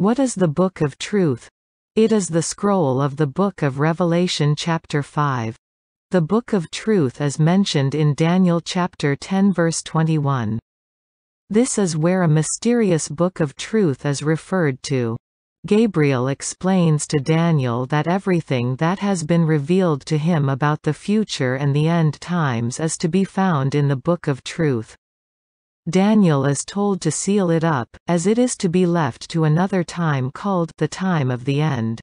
What is the Book of Truth? It is the scroll of the Book of Revelation chapter 5. The Book of Truth is mentioned in Daniel chapter 10 verse 21. This is where a mysterious Book of Truth is referred to. Gabriel explains to Daniel that everything that has been revealed to him about the future and the end times is to be found in the Book of Truth. Daniel is told to seal it up, as it is to be left to another time called the time of the end.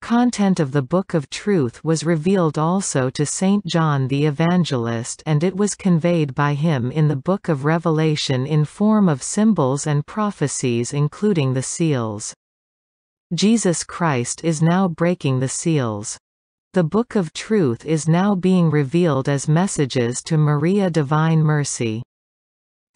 Content of the Book of Truth was revealed also to St. John the Evangelist and it was conveyed by him in the Book of Revelation in form of symbols and prophecies including the seals. Jesus Christ is now breaking the seals. The Book of Truth is now being revealed as messages to Maria Divine Mercy.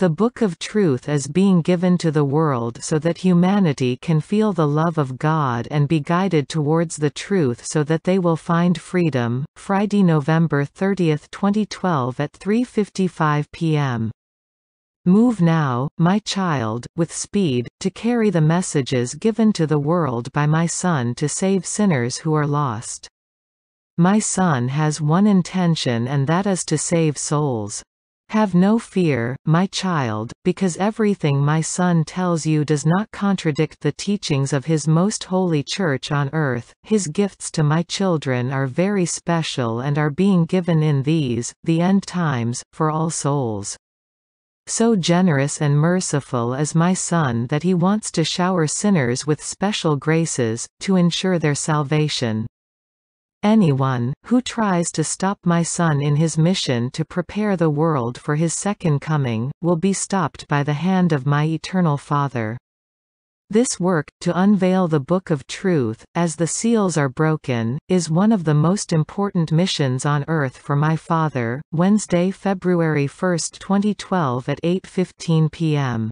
The Book of Truth is being given to the world so that humanity can feel the love of God and be guided towards the truth so that they will find freedom. Friday, November 30, 2012 at 3.55 p.m. Move now, my child, with speed, to carry the messages given to the world by my Son to save sinners who are lost. My Son has one intention and that is to save souls. Have no fear, my child, because everything my son tells you does not contradict the teachings of his most holy church on earth. His gifts to my children are very special and are being given in these, the end times, for all souls. So generous and merciful is my Son that he wants to shower sinners with special graces, to ensure their salvation. Anyone, who tries to stop my son in his mission to prepare the world for his second coming, will be stopped by the hand of my eternal Father. This work, to unveil the Book of Truth, as the seals are broken, is one of the most important missions on earth for my father, Wednesday, February 1, 2012 at 8.15 p.m.